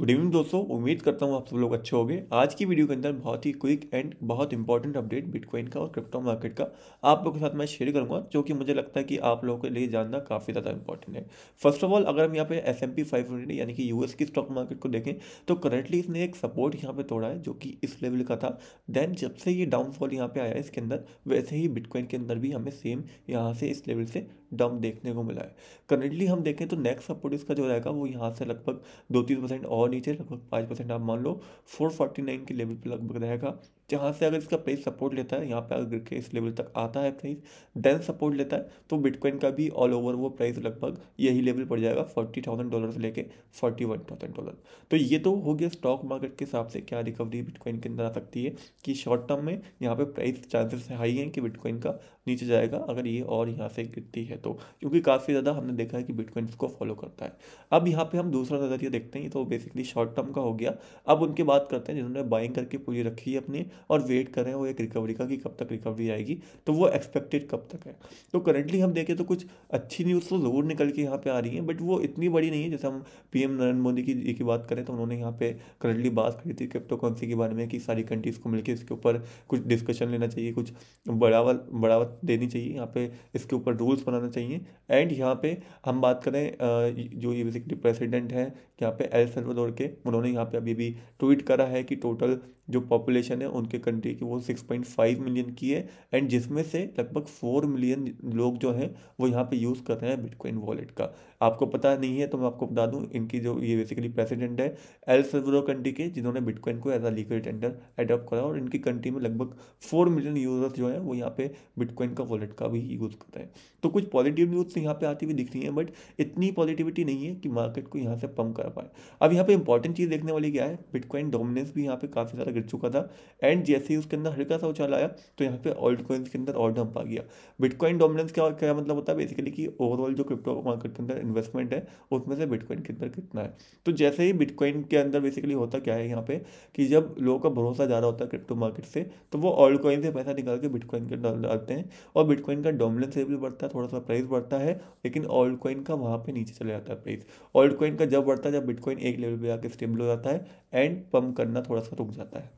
good evening दोस्तों उम्मीद करता हूँ आप सब लोग अच्छे होंगे आज की वीडियो के अंदर बहुत ही क्विक एंड बहुत इंपॉर्टेंट अपडेट बिटकॉइन का और क्रिप्टो मार्केट का आप लोगों के साथ मैं शेयर करूँगा जो कि मुझे लगता है कि आप लोगों के लिए जानना काफ़ी ज़्यादा इंपॉर्टेंट है फर्स्ट ऑफ ऑल अगर हम यहाँ पे S M P five hundred यानी कि यू की स्टॉक मार्केट को देखें तो करेंटली इसने एक सपोर्ट यहाँ पर तोड़ा है जो कि इस लेवल का था देन जब से ये डाउनफॉल यहाँ पर आया इसके अंदर वैसे ही बिटकॉइन के अंदर भी हमें सेम यहाँ से इस लेवल से डम देखने को मिला है करंटली हम देखें तो नेक्स्ट सपोर्ट इसका जो रहेगा वो यहाँ से लगभग दो तीन परसेंट और नीचे लगभग पाँच परसेंट आप मान लो फोर फोर्टी नाइन के लेवल पर लगभग रहेगा जहाँ से अगर इसका प्राइस सपोर्ट लेता है यहाँ पे अगर गिर के इस लेवल तक आता है प्राइस देन सपोर्ट लेता है तो बिटकॉइन का भी ऑल ओवर वो प्राइस लगभग यही लेवल पड़ जाएगा फोर्टी थाउजेंड डॉलर से लेके फोर्टी वन थाउजेंड डॉलर तो ये तो हो गया स्टॉक मार्केट के हिसाब से क्या रिकवरी बिटकॉइन के अंदर आ सकती है कि शॉर्ट टर्म में यहाँ पर प्राइस चांसेस हाई हैं कि बिटकॉइन का नीचे जाएगा अगर ये और यहाँ से गिरती है तो क्योंकि काफ़ी ज़्यादा हमने देखा है कि बिटकॉइन इसको फॉलो करता है अब यहाँ पर हम दूसरा नज़रिया देखते हैं तो बेसिकली शॉर्ट टर्म का हो गया अब उनकी बात करते हैं जिन्होंने बाइंग करके पूरी रखी है अपनी और वेट कर रहे हैं वो एक रिकवरी का कि कब तक रिकवरी आएगी तो वो एक्सपेक्टेड कब तक है तो करेंटली हम देखें तो कुछ अच्छी न्यूज़ तो ज़रूर निकल के यहाँ पर आ रही है बट वो इतनी बड़ी नहीं है जैसे हम पी नरेंद्र मोदी की जी की बात करें तो उन्होंने यहाँ पे करंटली बात करी थी क्रिप्टो करेंसी के बारे में कि सारी कंट्रीज़ को मिलकर इसके ऊपर कुछ डिस्कशन लेना चाहिए कुछ बढ़ावा बढ़ावा देनी चाहिए यहाँ पे इसके ऊपर रूल्स बनाना चाहिए एंड यहाँ पे हम बात करें जो ये बेसिकली प्रेसिडेंट हैं यहाँ पे एल सर्वाडोर के उन्होंने यहाँ पे अभी भी ट्वीट करा है कि टोटल जो पॉपुलेशन है उन के कंट्री की वो सिक्स पॉइंट फाइव मिलियन की है एंड जिसमें से लगभग फोर मिलियन लोग जो हैं वो यहाँ पे यूज़ कर रहे हैं बिटकॉइन वॉलेट का आपको पता नहीं है तो मैं आपको बता दूँ इनकी जो ये बेसिकली प्रेसिडेंट है एल सर्वरो कंट्री के जिन्होंने बिटकॉइन को as a legal tender adopt करा और इनकी कंट्री में लगभग फोर मिलियन यूज़र्स जो है वो यहाँ पे बिटकॉइन का वॉलेट का भी यूज़ कर रहे हैं तो कुछ पॉजिटिव न्यूज़ यहाँ पे आती हुई दिख रही है बट इतनी पॉजिटिविटी नहीं है कि मार्केट को यहाँ से पम्प कर पाए अब यहाँ पे इंपॉर्टेंट चीज़ देखने वाली क्या है बिटकॉइन डोमिनेंस भी यहाँ पे काफ़ी सारा गिर चुका था एंड एंड जैसे ही उसके अंदर हल्का सा उछाल आया तो यहाँ पे ऑल्ड कॉइन्स के अंदर और डंप आ गया बिटकॉइन डोमिनेंस क्या क्या मतलब होता है बेसिकली कि ओवरऑल जो क्रिप्टो मार्केट के अंदर इन्वेस्टमेंट है उसमें से बिटकॉइन के अंदर कितना है तो जैसे ही बिटकॉइन के अंदर बेसिकली होता क्या है यहाँ पे कि जब लोगों का भरोसा जा रहा होता है क्रिप्टो मार्केट से तो वो ऑल्ड कॉइन से पैसा निकाल के बिटकॉइन के अंदर डालते हैं और बिटकॉइन का डोमिनेंस भी बढ़ता है थोड़ा सा प्राइस बढ़ता है लेकिन ऑल्ड कॉइन का वहाँ पर नीचे चला जाता है प्राइस ऑल्ड कॉइन का जब बढ़ता है जब बिटकॉइन एक लेवल पर आकर स्टेबल हो जाता है एंड पम्प करना थोड़ा सा रुक जाता है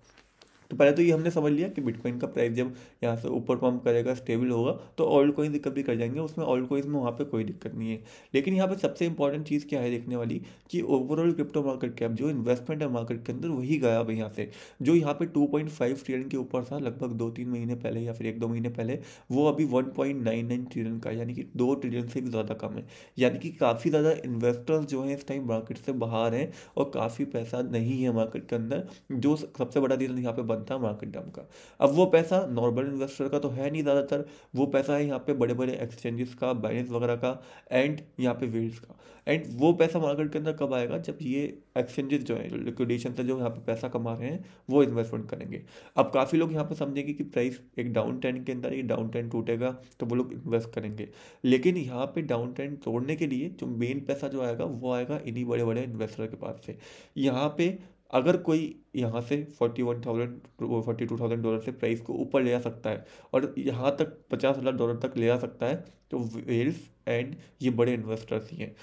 तो पहले तो ये हमने समझ लिया कि बिटकॉइन का प्राइस जब यहाँ से ऊपर पम्प करेगा स्टेबल होगा तो ऑल्ड कोइन रिकवरी कर जाएंगे उसमें ऑल्ड कोइन्स में वहाँ पर कोई दिक्कत नहीं है लेकिन यहाँ पर सबसे इंपॉर्टेंट चीज़ क्या है देखने वाली कि ओवरऑल क्रिप्टो मार्केट कैप जो इन्वेस्टमेंट है मार्केट के अंदर वही गया अब यहाँ से जो यहाँ पर टू पॉइंट फाइव ट्रिलियन के ऊपर था लगभग दो तीन महीने पहले या फिर एक दो महीने पहले वो अभी one point nine nine trillion का यानी कि दो ट्रिलियन से भी ज़्यादा कम है यानी कि काफ़ी ज़्यादा इन्वेस्टर्स जो हैं इस टाइम मार्केट से बाहर हैं और काफ़ी पैसा नहीं है मार्केट के अंदर जो सबसे बड़ा रीज़न यहाँ पे बन कम था मार्केट डाउन का अब वो पैसा नॉर्मल इन्वेस्टर का तो है नहीं ज़्यादातर वो पैसा है यहाँ पे बड़े बड़े एक्सचेंजेस का बाइनेंस वगैरह का एंड यहाँ पे वेल्स का एंड वो पैसा मार्केट के अंदर कब आएगा जब ये एक्सचेंजेस जो है लिक्विडेशन से जो यहाँ पे पैसा कमा रहे हैं वो इन्वेस्टमेंट करेंगे अब काफ़ी लोग यहाँ पे समझेंगे कि प्राइस एक डाउन ट्रेंड के अंदर ये डाउन ट्रेंड टूटेगा तो वो लोग इन्वेस्ट करेंगे लेकिन यहाँ पे डाउन ट्रेंड तोड़ने के लिए जो मेन पैसा जो आएगा वो आएगा इन्हीं बड़े बड़े इन्वेस्टर के पास से यहाँ पे अगर कोई यहाँ से forty one thousand forty two thousand dollar से प्राइस को ऊपर ले जा सकता है और यहाँ तक पचास हज़ार डॉलर तक ले जा सकता है तो वेल्स एंड ये बड़े इन्वेस्टर्स ही हैं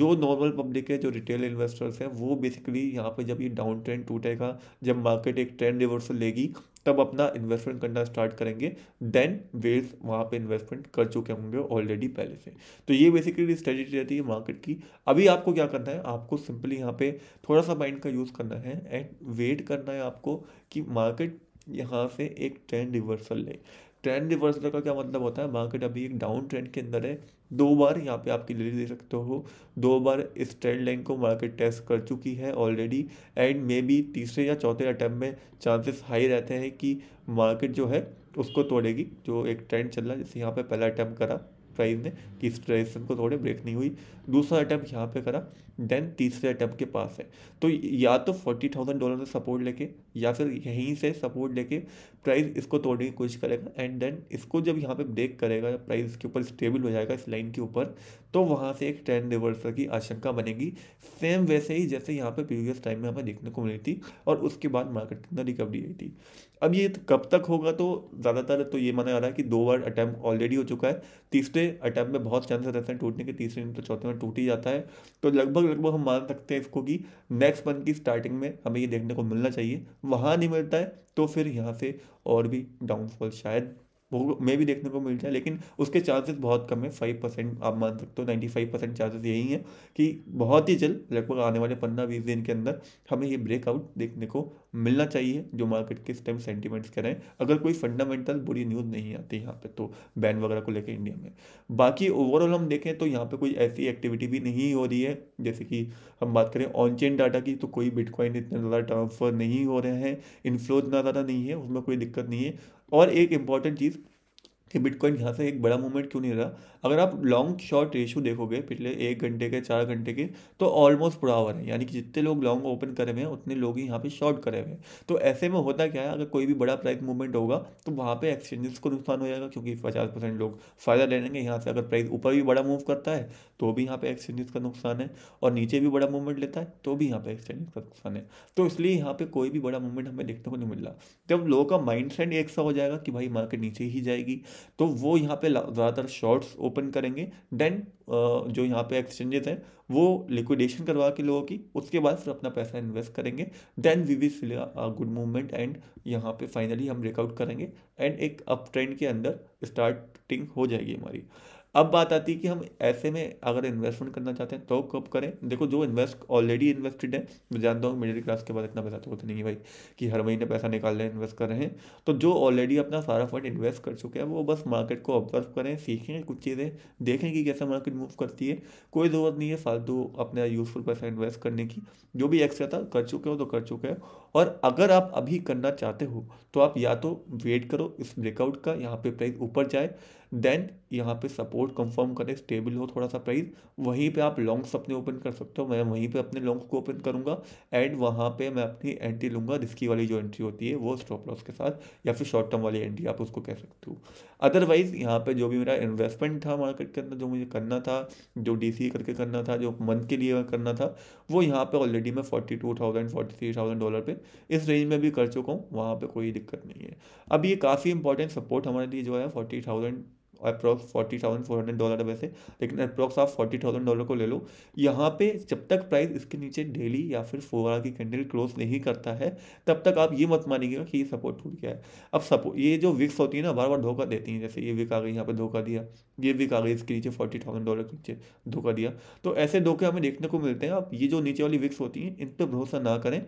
जो नॉर्मल पब्लिक है जो रिटेल इन्वेस्टर्स हैं वो बेसिकली यहाँ पे जब ये डाउन ट्रेंड टूटेगा जब मार्केट एक ट्रेंड रिवर्सल लेगी तब अपना इन्वेस्टमेंट करना स्टार्ट करेंगे देन वेल्स वहाँ पे इन्वेस्टमेंट कर चुके होंगे ऑलरेडी पहले से तो ये बेसिकली स्ट्रेटेजी रहती है मार्केट की अभी आपको क्या करना है आपको सिंपली यहाँ पे थोड़ा सा माइंड का यूज़ करना है एंड वेट करना है आपको कि मार्केट यहाँ से एक ट्रेंड रिवर्सल ले ट्रेंड रिवर्सल का क्या मतलब होता है मार्केट अभी एक डाउन ट्रेंड के अंदर है दो बार यहाँ पे आप क्लियरली देख सकते हो दो बार इस ट्रेंड लाइन को मार्केट टेस्ट कर चुकी है ऑलरेडी एंड मे बी तीसरे या चौथे अटैम्प में चांसेस हाई रहते हैं कि मार्केट जो है उसको तोड़ेगी जो एक ट्रेंड चल रहा है जैसे यहाँ पे पहला अटैम्प करा प्राइज ने किस ट्रेडिशन को थोड़े ब्रेक नहीं हुई दूसरा अटैम्प्ट यहाँ पे करा देन तीसरे अटैम्प्ट के पास है तो या तो फोर्टी थाउजेंड डॉलर से सपोर्ट लेके या फिर यहीं से सपोर्ट लेके प्राइस इसको तोड़ने की कोशिश करेगा एंड देन इसको जब यहाँ पे ब्रेक करेगा प्राइस के ऊपर स्टेबल हो जाएगा इस लाइन के ऊपर तो वहाँ से एक ट्रेंड रिवर्सल की आशंका बनेगी सेम वैसे ही जैसे यहाँ पे प्रीवियस टाइम में हमें देखने को मिली थी और उसके बाद मार्केट के अंदर रिकवरी आई थी अब ये तो कब तक होगा तो ज़्यादातर तो ये माना जा रहा है कि दो बार अटैम्प ऑलरेडी हो चुका है तीसरे अटैम्प में बहुत चांसेस रहते हैं टूटने के तीसरे दिन तो चौथे में टूट ही जाता है तो लगभग लगभग हम मान सकते हैं इसको कि नेक्स्ट मंथ की स्टार्टिंग में हमें ये देखने को मिलना चाहिए वहाँ नहीं मिलता है तो फिर यहाँ से और भी डाउनफॉल शायद वो मैं भी देखने को मिल जाए लेकिन उसके चांसेस बहुत कम है फाइव परसेंट आप मान सकते हो नाइन्टी फाइव परसेंट चांसेस यही हैं कि बहुत ही जल्द लगभग आने वाले पंद्रह बीस दिन के अंदर हमें ये ब्रेकआउट देखने को मिलना चाहिए जो मार्केट के इस टाइम सेंटिमेंट्स कह रहे हैं अगर कोई फंडामेंटल बुरी न्यूज़ नहीं आती यहाँ पे तो बैन वगैरह को लेकर इंडिया में बाकी ओवरऑल हम देखें तो यहाँ पे कोई ऐसी एक्टिविटी भी नहीं हो रही है जैसे कि हम बात करें ऑन चेन डाटा की तो कोई बिटकॉइन इतना ज़्यादा ट्रांसफ़र नहीं हो रहे हैं इनफ्लो इतना ज़्यादा नहीं है उसमें कोई दिक्कत नहीं है और एक इम्पॉर्टेंट चीज़ कि बिटकॉइन यहाँ से एक बड़ा मूवमेंट क्यों नहीं रहा अगर आप लॉन्ग शॉर्ट रेशो देखोगे पिछले एक घंटे के चार घंटे के तो ऑलमोस्ट पूरा हुआ है यानी कि जितने लोग लॉन्ग ओपन करे हुए हैं उतने लोग ही यहाँ पे शॉर्ट करे हुए हैं तो ऐसे में होता क्या है अगर कोई भी बड़ा प्राइस मूवमेंट होगा तो वहाँ पर एक्सचेंजेस को नुकसान हो जाएगा क्योंकि पचास परसेंट लोग फ़ायदा ले लेंगे यहाँ से अगर प्राइस ऊपर भी बड़ा मूव करता है तो भी यहाँ पर एक्सचेंजेस का नुकसान है और नीचे भी बड़ा मूवमेंट लेता है तो भी यहाँ पर एक्सचेंजेस का नुकसान है तो इसलिए यहाँ पर कोई भी बड़ा मूवमेंट हमें देखने को नहीं मिल रहा जब लोगों का माइंड सेट एक सा हो जाएगा कि भाई मार्केट नीचे ही जाएगी तो वो यहाँ पे ज़्यादातर शॉर्ट्स ओपन करेंगे देन जो यहाँ पे एक्सचेंजेस हैं वो लिक्विडेशन करवा के लोगों की उसके बाद फिर अपना पैसा इन्वेस्ट करेंगे then we we feel good movement and यहाँ पे फाइनली हम ब्रेकआउट करेंगे एंड एक अप ट्रेंड के अंदर स्टार्टिंग हो जाएगी हमारी अब बात आती है कि हम ऐसे में अगर इन्वेस्टमेंट करना चाहते हैं तो कब करें देखो जो इन्वेस्ट ऑलरेडी इन्वेस्टेड है मैं जानता हूँ मिडिल क्लास के बाद इतना पैसा तो होता नहीं है भाई कि हर महीने पैसा निकाल रहे हैं इन्वेस्ट कर रहे हैं तो जो ऑलरेडी अपना सारा फंड इन्वेस्ट कर चुके हैं वो बस मार्केट को ऑब्जर्व करें सीखें कुछ चीज़ें देखें कि कैसे मार्केट मूव करती है कोई ज़रूरत नहीं है फालतू अपना यूज़फुल पैसा इन्वेस्ट करने की जो भी एक्स्ट्रा था कर चुके हो तो कर चुके हैं और अगर आप अभी करना चाहते हो तो आप या तो वेट करो इस ब्रेकआउट का यहाँ पे प्राइस ऊपर जाए देन यहाँ पे सपोर्ट कंफर्म करें स्टेबल हो थोड़ा सा प्राइस वहीं पे आप लॉन्ग्स अपने ओपन कर सकते हो मैं वहीं पे अपने लॉन्ग्स को ओपन करूँगा एंड वहाँ पे मैं अपनी एंट्री लूँगा रिस्की वाली जो एंट्री होती है वो स्टॉप लॉस के साथ या फिर शॉर्ट टर्म वाली एंट्री आप उसको कह सकते हो अदरवाइज़ यहाँ पर जो भी मेरा इन्वेस्टमेंट था मार्केट के अंदर जो मुझे करना था जो डी करके करना था जो मंथ के लिए करना था वो यहाँ पर ऑलरेडी मैं forty two thousand forty three thousand dollar पर इस रेंज में भी कर चुका हूँ वहाँ पर कोई दिक्कत नहीं है अब ये काफ़ी इंपॉर्टेंट सपोर्ट हमारे लिए जो है forty thousand approx forty thousand four hundred dollar है वैसे लेकिन अप्रॉक्स आप फोर्टी थाउजेंड डॉलर को ले लो यहाँ पे जब तक प्राइस इसके नीचे डेली या फिर फोर आर की कैंडल क्लोज नहीं करता है तब तक आप ये मत मानिएगा कि ये सपोर्ट टूट गया है अब सपोर्ट ये जो विक्स होती है ना बार बार धोखा देती हैं जैसे ये विक आ गई यहाँ पर धोखा दिया ये विक आ गई इसके नीचे फोर्टी थाउजेंड डॉलर के नीचे धोखा दिया तो ऐसे धोखे हमें देखने को मिलते हैं आप ये जो नीचे वाली विक्स होती हैं इन पर भरोसा ना करें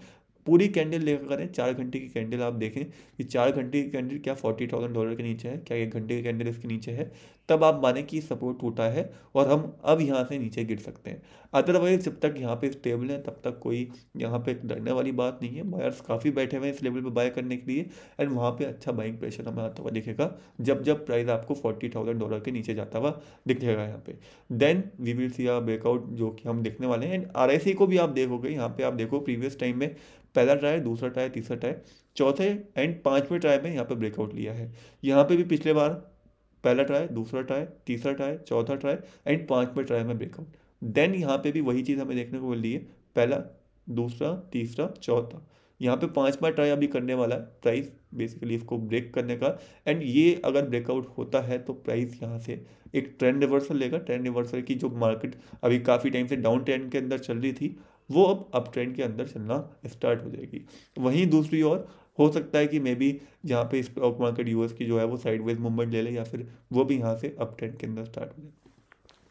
पूरी कैंडल लेकर करें चार घंटे की कैंडल आप देखें कि चार घंटे की कैंडल क्या फोर्टी थाउजेंड डॉलर के नीचे है क्या एक घंटे की कैंडल इसके नीचे है तब आप माने कि सपोर्ट टूटा है और हम अब यहाँ से नीचे गिर सकते हैं अदरवाइज जब तक यहाँ पे स्टेबल है तब तक कोई यहाँ पे डरने वाली बात नहीं है बायर्स काफ़ी बैठे हुए हैं इस लेवल पे बाय करने के लिए एंड वहाँ पे अच्छा बाइंग प्रेशर हमें आता हुआ दिखेगा जब जब प्राइस आपको फोर्टी थाउजेंड डॉलर के नीचे जाता हुआ दिखेगा यहाँ पे then we will see our breakout जो कि हम देखने वाले हैं एंड आर को भी आप देखोगे यहाँ पे आप देखो प्रीवियस टाइम में पहला ट्राई दूसरा ट्राई तीसरा ट्राई चौथे एंड पाँचवें ट्राई में यहाँ पे ब्रेकआउट लिया है यहाँ पे भी पिछले बार पहला ट्राई दूसरा ट्राई तीसरा ट्राई चौथा ट्राई एंड पाँचवें ट्राई में ब्रेकआउट देन यहाँ पे भी वही चीज़ हमें देखने को मिल रही है पहला दूसरा तीसरा चौथा यहाँ पे पांचवा ट्राई अभी करने वाला है प्राइस बेसिकली इसको ब्रेक करने का एंड ये अगर ब्रेकआउट होता है तो प्राइस यहाँ से एक ट्रेंड रिवर्सल लेगा ट्रेंड रिवर्सल की जो मार्केट अभी काफ़ी टाइम से डाउन ट्रेंड के अंदर चल रही थी वो अब अप ट्रेंड के अंदर चलना स्टार्ट हो जाएगी वहीं दूसरी ओर हो सकता है कि मे बी यहाँ पे स्टॉक मार्केट यूएस की जो है वो साइडवेज मूवमेंट ले ले या फिर वो भी यहाँ से अप ट्रेंड के अंदर स्टार्ट हो जाए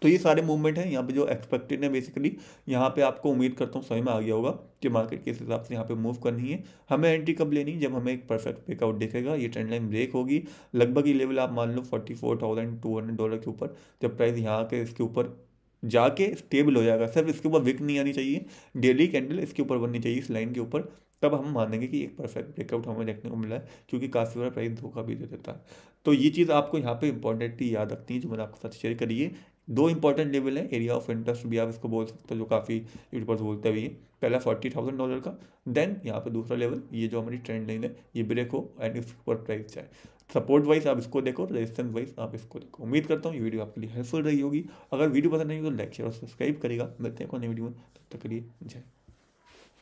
तो ये सारे मूवमेंट हैं यहाँ पे जो एक्सपेक्टेड है बेसिकली यहाँ पे आपको उम्मीद करता हूँ समय में आ गया होगा कि मार्केट किस हिसाब से यहाँ पे मूव करनी है हमें एंट्री कब लेनी जब हमें एक परफेक्ट ब्रेकआउट देखेगा ये ट्रेंड लाइन ब्रेक होगी लगभग ये लेवल आप मान लो forty four thousand two hundred dollar के ऊपर जब प्राइस यहाँ के इसके ऊपर जाके स्टेबल हो जाएगा सिर्फ इसके ऊपर विक नहीं आनी चाहिए डेली कैंडल इसके ऊपर बननी चाहिए इस लाइन के ऊपर तब हम मानेंगे कि एक परफेक्ट ब्रेकआउट हमें देखने को मिला है क्योंकि काफ़ी बड़ा प्राइस धोखा भी दे देता है तो ये चीज़ आपको यहाँ पे इंपॉर्टेंटली याद रखनी है जो मैंने आपके साथ शेयर करी है दो इंपॉर्टेंट लेवल है एरिया ऑफ इंटरेस्ट भी आप इसको बोल सकते हो जो काफ़ी यूट्यूबर्स बोलते भी है पहला फोर्टी थाउजेंड डॉलर का देन यहाँ पे दूसरा लेवल ये जो हमारी ट्रेंड लाइन है ये ब्रेक हो एंड इस ऊपर प्राइस जाए सपोर्ट वाइज आप इसको देखो रेजिस्टेंस वाइज आप इसको देखो उम्मीद करता हूँ ये वीडियो आपके लिए हेल्पफुल रही होगी अगर वीडियो पसंद नहीं हो तो लाइक शेयर और सब्सक्राइब करेगा मिलते हैं को नई वीडियो में तब तक के लिए जय